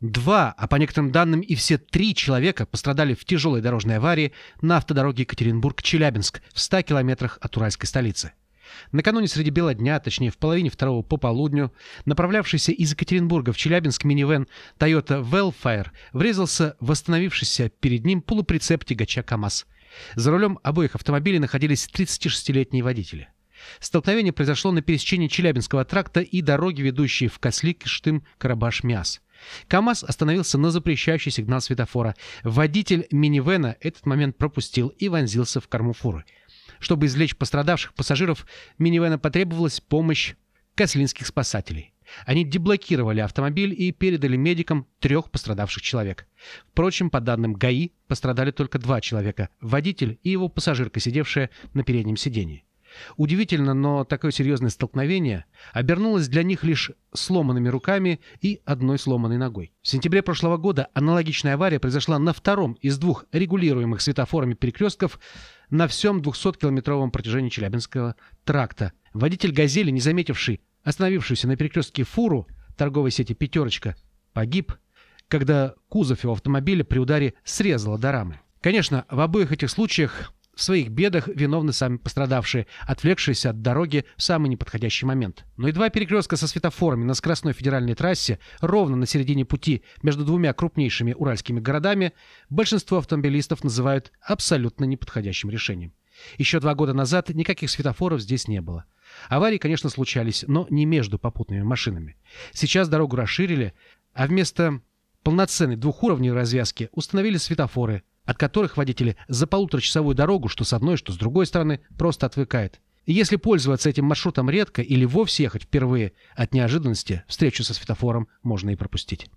Два, а по некоторым данным и все три человека пострадали в тяжелой дорожной аварии на автодороге Екатеринбург-Челябинск в 100 километрах от уральской столицы. Накануне среди бела дня, точнее в половине второго по полудню, направлявшийся из Екатеринбурга в Челябинск минивэн Toyota Wellfire врезался в остановившийся перед ним полуприцеп тягача КАМАЗ. За рулем обоих автомобилей находились 36-летние водители. Столкновение произошло на пересечении Челябинского тракта и дороги, ведущей в Кослик-Штым-Карабаш-Мяс. КАМАЗ остановился на запрещающий сигнал светофора. Водитель Минивена этот момент пропустил и вонзился в корму фуры. Чтобы извлечь пострадавших пассажиров, Минивена потребовалась помощь кослинских спасателей. Они деблокировали автомобиль и передали медикам трех пострадавших человек. Впрочем, по данным ГАИ, пострадали только два человека – водитель и его пассажирка, сидевшая на переднем сидении. Удивительно, но такое серьезное столкновение обернулось для них лишь сломанными руками и одной сломанной ногой. В сентябре прошлого года аналогичная авария произошла на втором из двух регулируемых светофорами перекрестков на всем 200-километровом протяжении Челябинского тракта. Водитель «Газели», не заметивший остановившуюся на перекрестке фуру торговой сети «Пятерочка», погиб, когда кузов его автомобиля при ударе срезало до рамы. Конечно, в обоих этих случаях в своих бедах виновны сами пострадавшие, отвлекшиеся от дороги в самый неподходящий момент. Но и два перекрестка со светофорами на скоростной федеральной трассе, ровно на середине пути между двумя крупнейшими уральскими городами, большинство автомобилистов называют абсолютно неподходящим решением. Еще два года назад никаких светофоров здесь не было. Аварии, конечно, случались, но не между попутными машинами. Сейчас дорогу расширили, а вместо полноценной двухуровневой развязки установили светофоры – от которых водители за полуторачасовую дорогу, что с одной, что с другой стороны, просто отвыкает. И если пользоваться этим маршрутом редко или вовсе ехать впервые, от неожиданности встречу со светофором можно и пропустить.